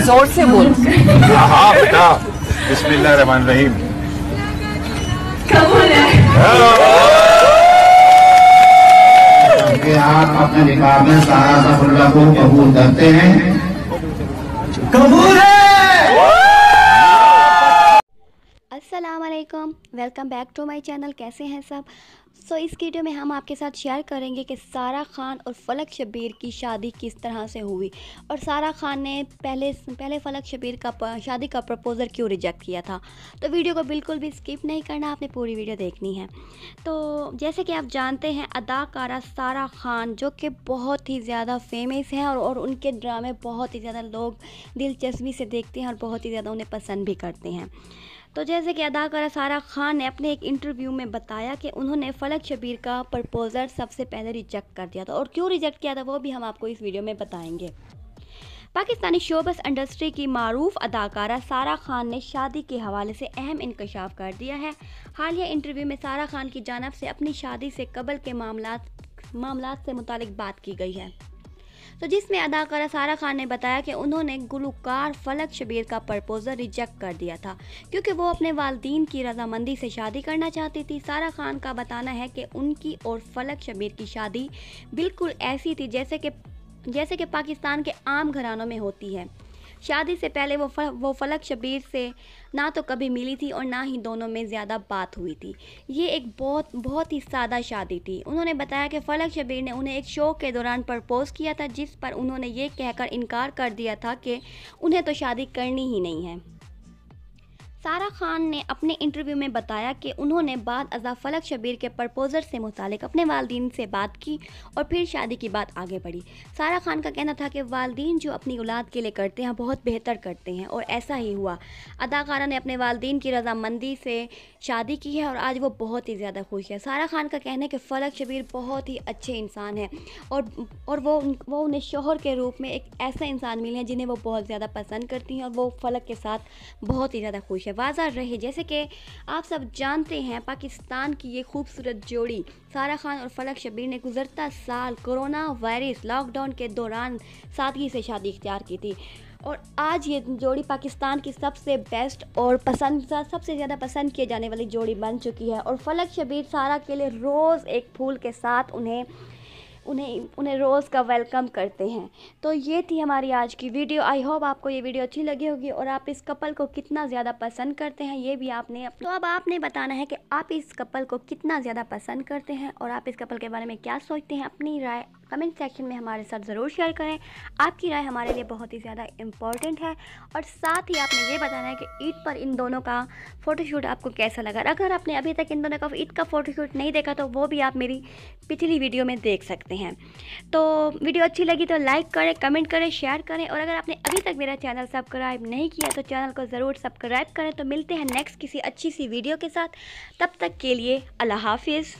जोर से बोल हाँ, बिस्मिल्लाह रहमान रहीम आप अपने में सारा को कबूल करते हैं कबूल है Aslam welcome back to my channel कैसे हैं सब सो so, इस वीडियो में हम आपके साथ शेयर करेंगे कि सारा खान और फलक शबीर की शादी किस तरह से हुई और सारा खान ने पहले पहले फलक शबीर का शादी का प्रपोज़ल क्यों रिजेक्ट किया था तो वीडियो को बिल्कुल भी स्किप नहीं करना आपने पूरी वीडियो देखनी है तो जैसे कि आप जानते हैं अदाकारा सारा खान जो कि बहुत ही ज़्यादा फेमस हैं और, और उनके ड्रामे बहुत ही ज़्यादा लोग दिलचस्पी से देखते हैं और बहुत ही ज़्यादा उन्हें पसंद भी करते हैं तो जैसे कि अदाकारा सारा खान ने अपने एक इंटरव्यू में बताया कि उन्होंने फलक शबीर का प्रपोज़ल सबसे पहले रिजेक्ट कर दिया था और क्यों रिजेक्ट किया था वो भी हम आपको इस वीडियो में बताएंगे पाकिस्तानी शोबस इंडस्ट्री की मरूफ अदाकारा सारा खान ने शादी के हवाले से अहम इंकशाफ कर दिया है हालिया इंटरव्यू में सारा खान की जानब से अपनी शादी से कबल के मामला मामला से मुतल बात की गई है तो जिसमें अदाकारा सारा खान ने बताया कि उन्होंने गुलकार फलक शबीर का प्रपोजल रिजेक्ट कर दिया था क्योंकि वो अपने वालदीन की रजामंदी से शादी करना चाहती थी सारा खान का बताना है कि उनकी और फलक शबीर की शादी बिल्कुल ऐसी थी जैसे कि जैसे कि पाकिस्तान के आम घरानों में होती है शादी से पहले वो फल, वो फलक शबीर से ना तो कभी मिली थी और ना ही दोनों में ज़्यादा बात हुई थी ये एक बहुत बहुत ही सादा शादी थी उन्होंने बताया कि फलक शबीर ने उन्हें एक शो के दौरान प्रपोज किया था जिस पर उन्होंने ये कहकर इनकार कर दिया था कि उन्हें तो शादी करनी ही नहीं है सारा खान ने अपने इंटरव्यू में बताया कि उन्होंने बाद अजा फलक शबीर के प्रपोजल से मुतल अपने वालदीन से बात की और फिर शादी की बात आगे बढ़ी सारा खान का कहना था कि वालदीन जो अपनी औलाद के लिए करते हैं बहुत बेहतर करते हैं और ऐसा ही हुआ अदाकारा ने अपने वालदीन की रजामंदी से शादी की है और आज वो बहुत ही ज़्यादा खुश है सारा खान का कहना है कि फलक शबीर बहुत ही अच्छे इंसान हैं और और वो वो उन्हें शोहर के रूप में एक ऐसा इंसान मिले हैं जिन्हें वो बहुत ज़्यादा पसंद करती हैं और वो फलक के साथ बहुत ही ज़्यादा खुश है से वाजा रहे जैसे कि आप सब जानते हैं पाकिस्तान की ये खूबसूरत जोड़ी सारा खान और फलक शबीर ने गुजरता साल कोरोना वायरस लॉकडाउन के दौरान सादगी से शादी इख्तियार की थी और आज ये जोड़ी पाकिस्तान की सबसे बेस्ट और पसंद सबसे ज़्यादा पसंद किए जाने वाली जोड़ी बन चुकी है और फलक शबीर सारा के लिए रोज़ एक फूल के साथ उन्हें उन्हें उन्हें रोज़ का वेलकम करते हैं तो ये थी हमारी आज की वीडियो आई होप आपको ये वीडियो अच्छी लगी होगी और आप इस कपल को कितना ज़्यादा पसंद करते हैं ये भी आपने तो अब आपने बताना है कि आप इस कपल को कितना ज़्यादा पसंद करते हैं और आप इस कपल के बारे में क्या सोचते हैं अपनी राय कमेंट सेक्शन में हमारे साथ ज़रूर शेयर करें आपकी राय हमारे लिए बहुत ही ज़्यादा इम्पॉर्टेंट है और साथ ही आपने ये बताना है कि ईद पर इन दोनों का फ़ोटोशूट आपको कैसा लगा अगर आपने अभी तक इन दोनों का ईद का फ़ोटोशूट नहीं देखा तो वो भी आप मेरी पिछली वीडियो में देख सकते हैं तो वीडियो अच्छी लगी तो लाइक करें कमेंट करें शेयर करें और अगर आपने अभी तक मेरा चैनल सब्सक्राइब नहीं किया तो चैनल को ज़रूर सब्सक्राइब करें तो मिलते हैं नेक्स्ट किसी अच्छी सी वीडियो के साथ तब तक के लिए अल्लाह हाफिज़